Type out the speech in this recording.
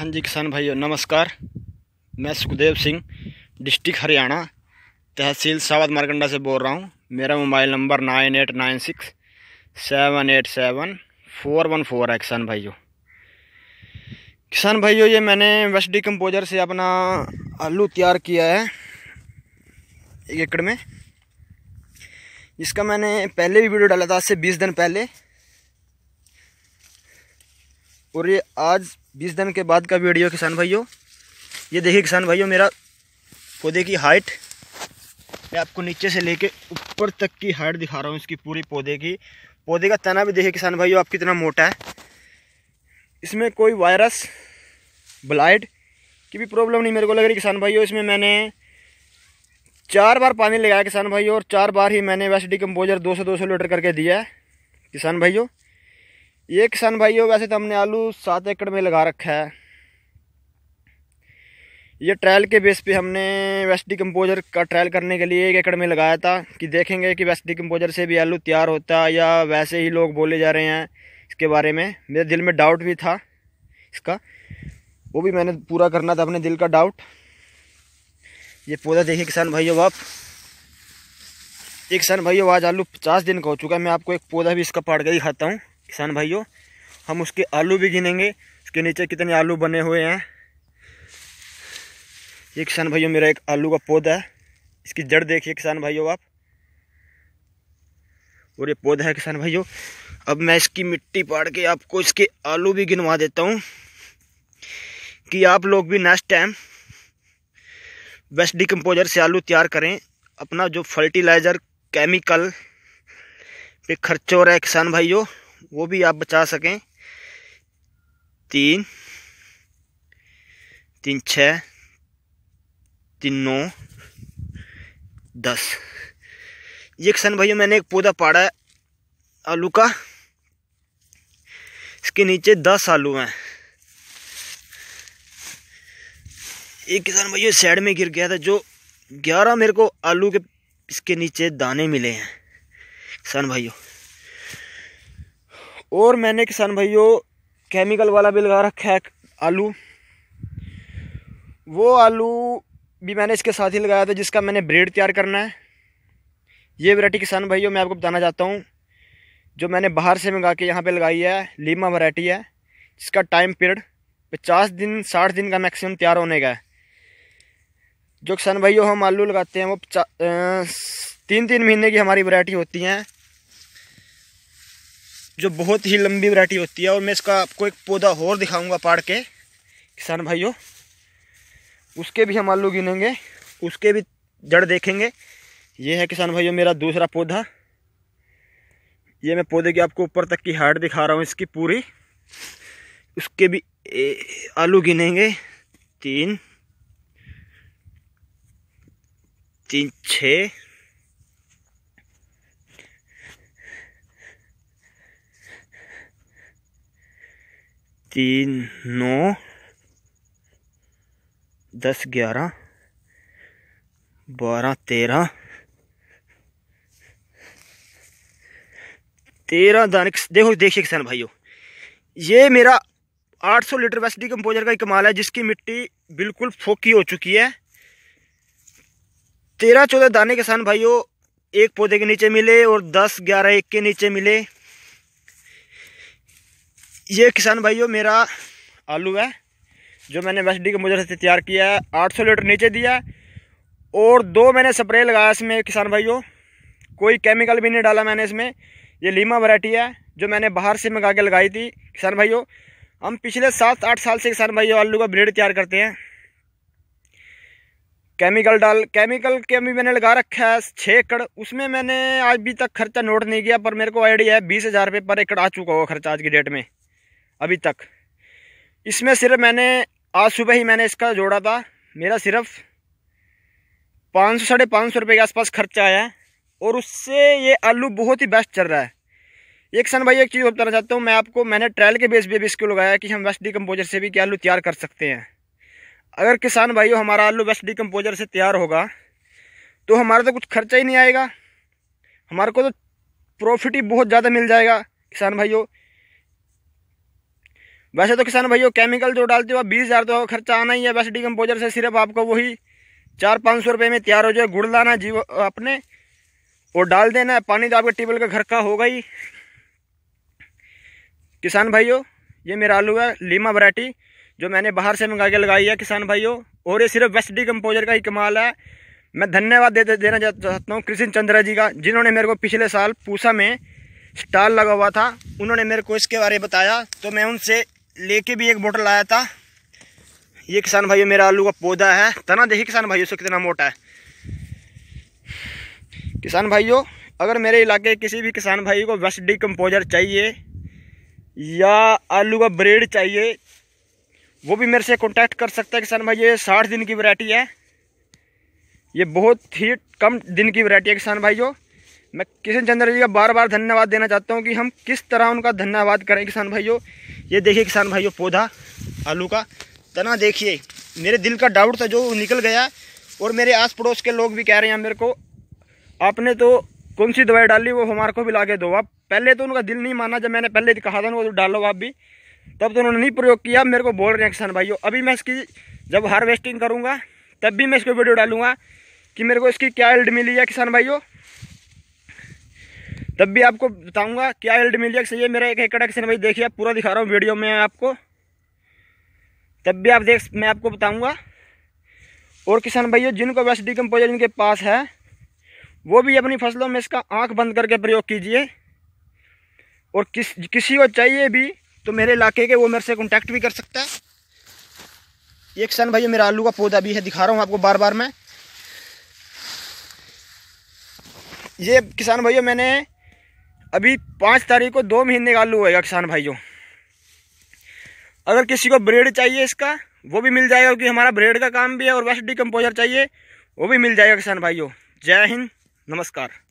हाँ जी किसान भाइयों नमस्कार मैं सुखदेव सिंह डिस्ट्रिक्ट हरियाणा तहसील सावत मारकंडा से बोल रहा हूँ मेरा mobile number nine eight nine six seven eight seven four one four है किसान भाइयों किसान भाइयों ये मैंने वेस्ट डिकम्पोजर से अपना आलू तैयार किया है एक एकड़ में इसका मैंने पहले भी वीडियो डाला था आज से बीस दिन पहले और ये आज बीस दिन के बाद का वीडियो किसान भाइयों ये देखिए किसान भाइयों मेरा पौधे की हाइट मैं आपको नीचे से लेके ऊपर तक की हाइट दिखा रहा हूँ इसकी पूरी पौधे की पौधे का तना भी देखिए किसान भाइयों आप कितना मोटा है इसमें कोई वायरस ब्लाइड की भी प्रॉब्लम नहीं मेरे को लग रही किसान भाइयों इसमें मैंने चार बार पानी लगाया किसान भाइयों और चार बार ही मैंने वैसे डिकम्पोजर दो सौ लीटर करके दिया है किसान भाइयों ये किसान भाइयों वैसे तो हमने आलू सात एकड़ में लगा रखा है ये ट्रायल के बेस पे हमने वेस्ट डिकम्पोजर का ट्रायल करने के लिए एक एकड़ में लगाया था कि देखेंगे कि वेस्ट डिकम्पोजर से भी आलू तैयार होता है या वैसे ही लोग बोले जा रहे हैं इसके बारे में मेरे दिल में डाउट भी था इसका वो भी मैंने पूरा करना था अपने दिल का डाउट ये पौधा देखिए किसान भाइयों आप ये किसान भाइयों आज आलू पचास दिन का हो चुका है मैं आपको एक पौधा भी इसका पाड़ के दिखाता हूँ किसान भाइयों हम उसके आलू भी गिनेंगे उसके नीचे कितने आलू बने हुए हैं ये किसान भाइयों मेरा एक आलू का पौधा है इसकी जड़ देखिए किसान भाइयों आप और ये पौधा है किसान भाइयों अब मैं इसकी मिट्टी पाड़ के आपको इसके आलू भी गिनवा देता हूँ कि आप लोग भी नेक्स्ट टाइम वेस्ट डिकम्पोजर से आलू तैयार करें अपना जो फर्टिलाइज़र केमिकल पे खर्च हो रहा है किसान भाइयों वो भी आप बचा सकें तीन तीन छ तीन नौ दस ये किसान भाइयों मैंने एक पौधा पाड़ा है आलू का इसके नीचे दस आलू हैं एक किसान भाइयों साइड में गिर गया था जो ग्यारह मेरे को आलू के इसके नीचे दाने मिले हैं किसान भाइयों और मैंने किसान भाइयों केमिकल वाला भी लगा रखा है आलू वो आलू भी मैंने इसके साथ ही लगाया था जिसका मैंने ब्रेड तैयार करना है ये वैरायटी किसान भाइयों मैं आपको बताना चाहता हूँ जो मैंने बाहर से मंगा के यहाँ पे लगाई है लीमा वैरायटी है जिसका टाइम पीरियड पचास दिन साठ दिन का मैक्सिमम तैयार होने का है जो किसान भाइयों हम आलू लगाते हैं वो तीन तीन महीने की हमारी वैरायटी होती हैं जो बहुत ही लंबी वरायटी होती है और मैं इसका आपको एक पौधा और दिखाऊंगा पाड़ के किसान भाइयों उसके भी हम आलू गिनेंगे उसके भी जड़ देखेंगे ये है किसान भाइयों मेरा दूसरा पौधा ये मैं पौधे की आपको ऊपर तक की हाइट दिखा रहा हूँ इसकी पूरी उसके भी ए, आलू गिनेंगे तीन तीन छः तीन नौ दस ग्यारह बारह तेरह तेरह दाने देखो देखिए किसान भाइयों ये मेरा 800 लीटर वेस्टी कंपोजर का एक कमाल है जिसकी मिट्टी बिल्कुल फोकी हो चुकी है तेरह चौदह दाने किसान भाइयों एक पौधे के नीचे मिले और दस ग्यारह एक के नीचे मिले ये किसान भाइयों मेरा आलू है जो मैंने एम के मुझे से तैयार किया है आठ सौ लीटर नीचे दिया और दो मैंने स्प्रे लगाया इसमें किसान भाइयों कोई केमिकल भी नहीं डाला मैंने इसमें ये लीमा वैरायटी है जो मैंने बाहर से मंगा के लगाई थी किसान भाइयों हम पिछले सात आठ साल से किसान भाइयों आलू का ब्रेड तैयार करते हैं केमिकल डाल केमिकल के अभी मैंने लगा रखा है छः एकड़ उसमें मैंने आज भी तक खर्चा नोट नहीं किया पर मेरे को आइडिया है बीस हज़ार रुपये पर एकड़ आ चुका होगा खर्चा आज की डेट में अभी तक इसमें सिर्फ मैंने आज सुबह ही मैंने इसका जोड़ा था मेरा सिर्फ पाँच सौ साढ़े पाँच सौ रुपये के आसपास खर्चा आया है और उससे ये आलू बहुत ही बेस्ट चल रहा है एक सन भाई एक चीज़ और बताना चाहता हूँ मैं आपको मैंने ट्रायल के बेस पे भी इसको लगाया कि हम वेस्ट डिकम्पोजर से भी क्या आलू तैयार कर सकते हैं अगर किसान भाइयों हमारा आलू वेस्ट डिकम्पोजर से तैयार होगा तो हमारा तो कुछ खर्चा ही नहीं आएगा हमारे को तो प्रॉफिट ही बहुत ज़्यादा मिल जाएगा किसान भाइयों वैसे तो किसान भाइयों केमिकल जो डालते हो बीस हज़ार तो खर्चा आना ही है वैसे डिकम्पोजर से सिर्फ आपको वही चार पाँच सौ रुपये में तैयार हो जाए गुड़ लाना जीव अपने और डाल देना है पानी तो आपके टेबल का घर का होगा ही किसान भाइयों ये मेरा आलू है लीमा वरायटी जो मैंने बाहर से मंगा के लगाई है किसान भाइयों और ये सिर्फ वेस्ट डी कम्पोजर का ही कमाल है मैं धन्यवाद दे देना चाहता हूँ कृष्ण चंद्रा जी का जिन्होंने मेरे को पिछले साल पूसा में स्टाल लगा हुआ था उन्होंने मेरे को इसके बारे में बताया तो मैं उनसे लेके भी एक बोटल आया था ये किसान भाइयों मेरा आलू का पौधा है तना देखिए किसान भाइयों से कितना मोटा है किसान भाइयों अगर मेरे इलाके किसी भी किसान भाई को वेस्ट डी कम्पोजर चाहिए या आलू का ब्रेड चाहिए वो भी मेरे से कांटेक्ट कर सकता है किसान भाई ये साठ दिन की वैरायटी है ये बहुत ही कम दिन की वैरायटी है किसान भाइयों मैं किशन चंद्र जी का बार बार धन्यवाद देना चाहता हूँ कि हम किस तरह उनका धन्यवाद करें किसान भाइयों ये देखिए किसान भाइयों पौधा आलू का तना देखिए मेरे दिल का डाउट था जो निकल गया और मेरे आस पड़ोस के लोग भी कह रहे हैं मेरे को आपने तो कौन सी दवाई डाली वो हमारे को भी ला के दो आप पहले तो उनका दिल नहीं माना जब मैंने पहले कहा था ना तो डालो आप भी तब तो उन्होंने नहीं प्रयोग किया मेरे को बोल रहे हैं किसान भाइयों अभी मैं इसकी जब हार्वेस्टिंग करूँगा तब भी मैं इसको वीडियो डालूंगा कि मेरे को इसकी क्या एल्ड मिली है किसान भाइयों तब भी आपको बताऊंगा क्या एल्ड जाएगा सही है मेरा एक एकड़ एक्शन भाई देखिए आप पूरा दिखा रहा हूँ वीडियो में आपको तब भी आप देख मैं आपको बताऊँगा और किसान भाइयों जिनको वैसे डी कम्पोजर इनके पास है वो भी अपनी फसलों में इसका आँख बंद करके प्रयोग कीजिए और किस किसी को चाहिए भी तो मेरे इलाके के वो मेरे से कॉन्टैक्ट भी कर सकता है ये किसान भाई मेरा आलू का पौधा भी है दिखा रहा हूँ आपको बार बार मैं ये किसान भाइयों मैंने अभी पाँच तारीख को दो महीने का आलू होएगा किसान भाइयों अगर किसी को ब्रेड चाहिए इसका वो भी मिल जाएगा क्योंकि हमारा ब्रेड का काम भी है और वेस्ट डिकम्पोजर चाहिए वो भी मिल जाएगा किसान भाइयों जय हिंद नमस्कार